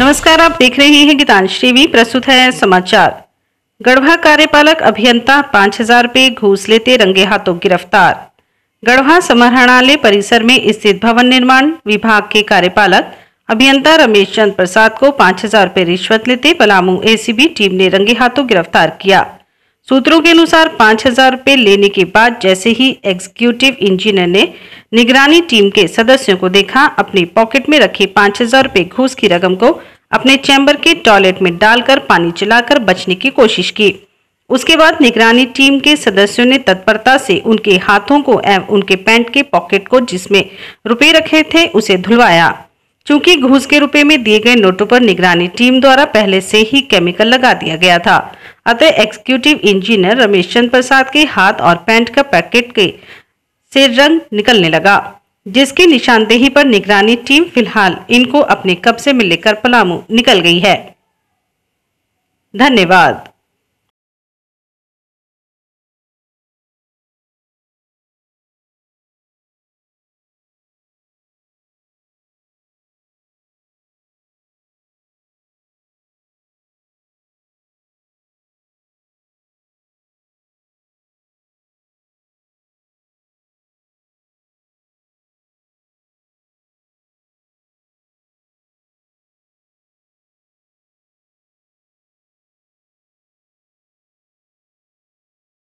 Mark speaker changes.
Speaker 1: नमस्कार आप देख रहे हैं गीतांश टीवी प्रस्तुत है समाचार गढ़वा कार्यपालक अभियंता पाँच हजार रूपए घूस लेते रंगे हाथों गिरफ्तार गढ़वा समाहरणालय परिसर में स्थित भवन निर्माण विभाग के कार्यपालक अभियंता रमेश चंद प्रसाद को पाँच हजार रूपए रिश्वत लेते पलामू एसीबी टीम ने रंगे हाथों गिरफ्तार किया सूत्रों के अनुसार पांच हजार लेने के बाद जैसे ही एग्जीक्यूटिव इंजीनियर ने निगरानी टीम के सदस्यों को देखा अपने पॉकेट में रखे पांच हजार रूपए घूस की रकम को अपने चैम्बर के टॉयलेट में डालकर पानी चलाकर बचने की कोशिश की उसके बाद निगरानी टीम के सदस्यों ने तत्परता से उनके हाथों को एवं उनके पैंट के पॉकेट को जिसमें रुपए रखे थे उसे धुलवाया चूंकि घूस के रुपए में दिए गए नोटों पर निगरानी टीम द्वारा पहले से ही केमिकल लगा दिया गया था अतः एक्सिक्यूटिव इंजीनियर रमेश चंद्र प्रसाद के हाथ और पैंट का पैकेट के से रंग निकलने लगा जिसकी निशानदेही पर निगरानी टीम फिलहाल इनको अपने कब्जे में लेकर पलामू निकल गई है
Speaker 2: धन्यवाद